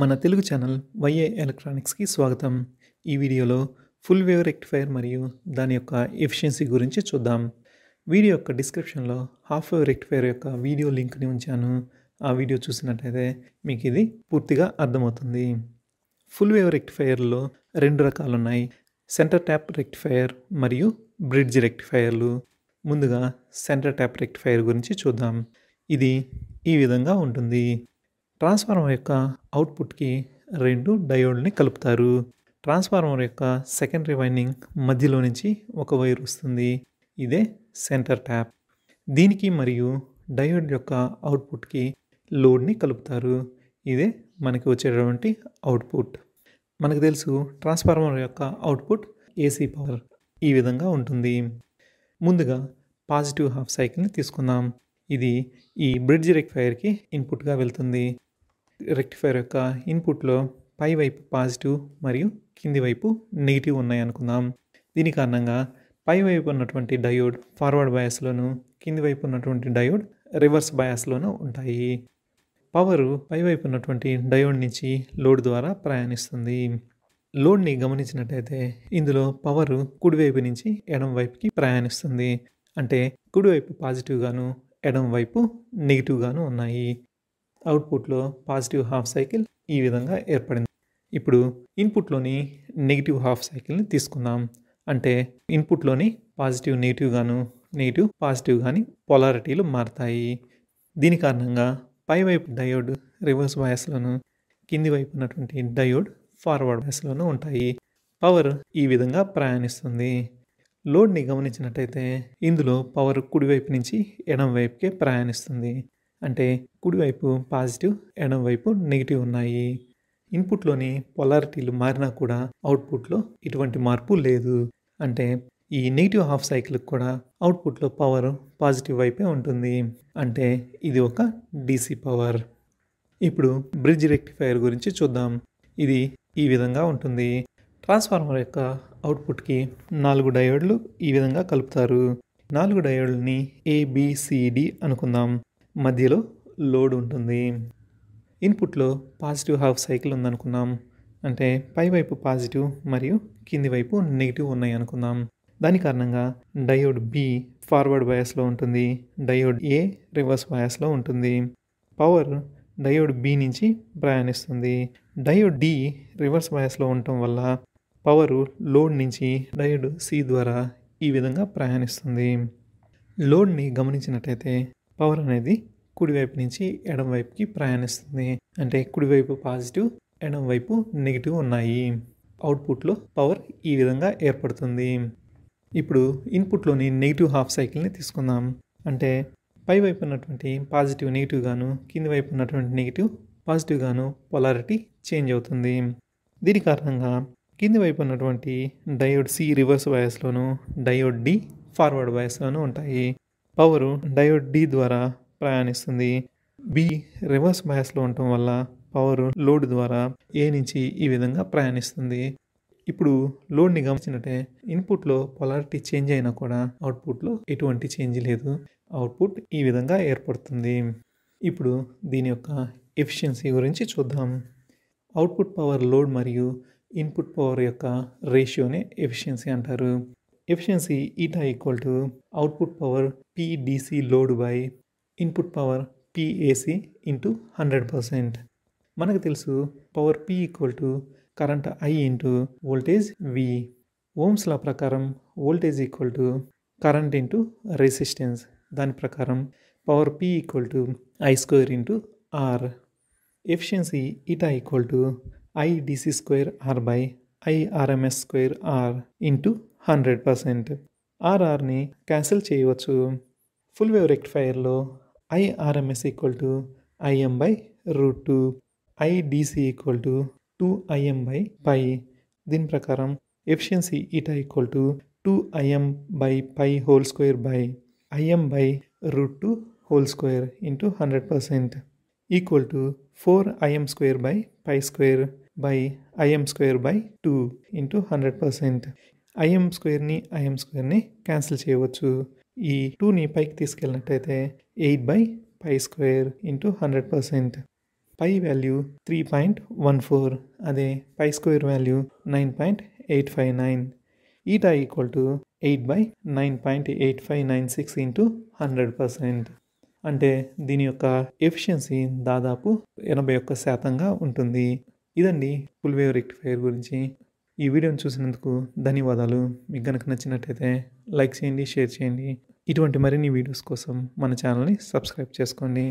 మన తెలుగు ఛానల్ వైఏ ఎలక్ట్రానిక్స్కి స్వాగతం ఈ వీడియోలో ఫుల్ వేవ్ రెక్టిఫైయర్ మరియు దాని యొక్క ఎఫిషియన్సీ గురించి చూద్దాం వీడియో యొక్క డిస్క్రిప్షన్లో హాఫ్ వేవ్ రెక్టిఫైయర్ యొక్క వీడియో లింక్ని ఉంచాను ఆ వీడియో చూసినట్టయితే మీకు ఇది పూర్తిగా అర్థమవుతుంది ఫుల్ వేవ్ రెక్టిఫైయర్లో రెండు రకాలు ఉన్నాయి సెంటర్ ట్యాప్ రెక్టిఫైయర్ మరియు బ్రిడ్జ్ రెక్టిఫైయర్లు ముందుగా సెంటర్ ట్యాప్ రెక్టిఫైయర్ గురించి చూద్దాం ఇది ఈ విధంగా ఉంటుంది ట్రాన్స్ఫార్మర్ యొక్క అవుట్పుట్కి రెండు డయోడ్ని కలుపుతారు ట్రాన్స్ఫార్మర్ యొక్క సెకండరీ వైండింగ్ మధ్యలో నుంచి ఒక వైర్ వస్తుంది ఇదే సెంటర్ ట్యాప్ దీనికి మరియు డయోడ్ యొక్క అవుట్పుట్కి లోడ్ని కలుపుతారు ఇదే మనకి వచ్చేటటువంటి అవుట్పుట్ మనకు తెలుసు ట్రాన్స్ఫార్మర్ యొక్క అవుట్పుట్ ఏసీ పవర్ ఈ విధంగా ఉంటుంది ముందుగా పాజిటివ్ హాఫ్ సైకిల్ని తీసుకుందాం ఇది ఈ బ్రిడ్జ్ రెక్ఫైర్కి ఇన్పుట్గా వెళ్తుంది రెక్టిఫైర్ యొక్క ఇన్పుట్లో పై వైపు పాజిటివ్ మరియు కింది వైపు నెగిటివ్ ఉన్నాయి అనుకుందాం దీని కారణంగా పై వైపు ఉన్నటువంటి డయోడ్ ఫార్వర్డ్ బయాస్లోను కింది వైపు ఉన్నటువంటి డయోడ్ రివర్స్ బయాస్లోనూ ఉంటాయి పవరు పైవైపు ఉన్నటువంటి డయోడ్ నుంచి లోడ్ ద్వారా ప్రయాణిస్తుంది లోడ్ని గమనించినట్టయితే ఇందులో పవరు కుడివైపు నుంచి ఎడం వైపుకి ప్రయాణిస్తుంది అంటే కుడివైపు పాజిటివ్గాను ఎడం వైపు నెగిటివ్గాను ఉన్నాయి అవుట్పుట్లో పాజిటివ్ హాఫ్ సైకిల్ ఈ విధంగా ఏర్పడింది ఇప్పుడు ఇన్పుట్లోని నెగిటివ్ హాఫ్ సైకిల్ని తీసుకుందాం అంటే ఇన్పుట్లోని పాజిటివ్ నెగిటివ్ గాను నెగిటివ్ పాజిటివ్ కానీ పొలారిటీలు మారుతాయి దీని కారణంగా పై వైపు డయోడ్ రివర్స్ బయాస్లోను కింది వైపు ఉన్నటువంటి డయోడ్ ఫార్వర్డ్ బయాస్లోను ఉంటాయి పవర్ ఈ విధంగా ప్రయాణిస్తుంది లోడ్ని గమనించినట్టయితే ఇందులో పవర్ కుడివైపు నుంచి ఎడం వైపుకే ప్రయాణిస్తుంది అంటే కుడివైపు పాజిటివ్ ఎడం వైపు నెగిటివ్ ఉన్నాయి ఇన్పుట్లోని పొలారిటీలు మారినా కూడా అవుట్పుట్లో ఇటువంటి మార్పు లేదు అంటే ఈ నెగిటివ్ హాఫ్ సైకిల్ కూడా అవుట్పుట్లో పవర్ పాజిటివ్ వైపే ఉంటుంది అంటే ఇది ఒక డీసీ పవర్ ఇప్పుడు బ్రిడ్జ్ రెక్టిఫైయర్ గురించి చూద్దాం ఇది ఈ విధంగా ఉంటుంది ట్రాన్స్ఫార్మర్ యొక్క అవుట్పుట్కి నాలుగు డయోడ్లు ఈ విధంగా కలుపుతారు నాలుగు డయోడ్లని ఏబిసిడి అనుకుందాం మధ్యలో లోడ్ ఉంటుంది ఇన్పుట్లో పాజిటివ్ హాఫ్ సైకిల్ ఉందనుకున్నాం అంటే పైవైపు పాజిటివ్ మరియు కింది వైపు నెగిటివ్ ఉన్నాయి అనుకుందాం దాని కారణంగా డయోడ్ బి ఫార్వర్డ్ బయాస్లో ఉంటుంది డయోడ్ ఏ రివర్స్ బయాస్లో ఉంటుంది పవర్ డయోడ్ బి నుంచి ప్రయాణిస్తుంది డయోడ్ డి రివర్స్ బయాస్లో ఉండటం వల్ల పవర్ లోడ్ నుంచి డయోడ్ సి ద్వారా ఈ విధంగా ప్రయాణిస్తుంది లోడ్ని గమనించినట్టయితే పవర్ అనేది కుడివైపు నుంచి ఎడమవైపుకి ప్రయాణిస్తుంది అంటే కుడివైపు పాజిటివ్ ఎడమవైపు నెగిటివ్ ఉన్నాయి అవుట్పుట్లో పవర్ ఈ విధంగా ఏర్పడుతుంది ఇప్పుడు ఇన్పుట్లోని నెగిటివ్ హాఫ్ సైకిల్ని తీసుకుందాం అంటే పై వైపు ఉన్నటువంటి పాజిటివ్ నెగిటివ్ గాను కింది వైపు ఉన్నటువంటి నెగిటివ్ పాజిటివ్ గాను పొలారిటీ చేంజ్ అవుతుంది దీని కారణంగా కింది వైపు ఉన్నటువంటి డయోడ్ సి రివర్స్ బయాస్లోను డయోడ్ డి ఫార్వర్డ్ బయాస్లోనూ ఉంటాయి పవరు డయోడ్ డి ద్వారా ప్రయాణిస్తుంది బి రివర్స్ బయాస్లో ఉండటం వల్ల పవర్ లోడ్ ద్వారా ఏ నుంచి ఈ విధంగా ప్రయాణిస్తుంది ఇప్పుడు లోడ్ని గమనించినట్టే ఇన్పుట్లో పొలారిటీ చేంజ్ అయినా కూడా అవుట్పుట్లో ఎటువంటి చేంజ్ లేదు అవుట్పుట్ ఈ విధంగా ఏర్పడుతుంది ఇప్పుడు దీని యొక్క ఎఫిషియన్సీ గురించి చూద్దాం అవుట్పుట్ పవర్ లోడ్ మరియు ఇన్పుట్ పవర్ యొక్క రేషియోనే ఎఫిషియన్సీ అంటారు eta equal to output power power load by input power power into hundred percent మనకు తెలుసు power P equal to current I into voltage V ohm's law ప్రకారం voltage equal to current into resistance దాని ప్రకారం power P equal to I square into R efficiency eta equal to IDC square R by IRMS square R into hundred percent ఆర్ఆర్ని cancel చేయవచ్చు full wave రెక్టిఫైయర్లో IRMS equal to IM by root two IDC equal to two IM by pi దీని ప్రకారం efficiency eta equal to two IM by pi whole square by IM by root two whole square into hundred percent equal to four IM square by pi square by IM square by two into hundred percent IM స్క్వేర్ని IM స్క్వేర్ని cancel చేయవచ్చు ఈ టూని పైకి తీసుకెళ్ళినట్టయితే eight by pi square into hundred percent pi value three point one four అదే pi square value nine point eight five nine eta equal to eight by nine point eight five nine six into hundred percent అంటే దీని యొక్క efficiency దాదాపు ఎనభై ఒక్క శాతంగా ఉంటుంది ఇదండి ఫుల్ వేవ్ రెక్టిఫైర్ గురించి ఈ వీడియోని చూసినందుకు ధన్యవాదాలు మీకు కనుక నచ్చినట్టయితే లైక్ చేయండి షేర్ చేయండి ఇటువంటి మరిన్ని వీడియోస్ కోసం మన ఛానల్ని సబ్స్క్రైబ్ చేసుకోండి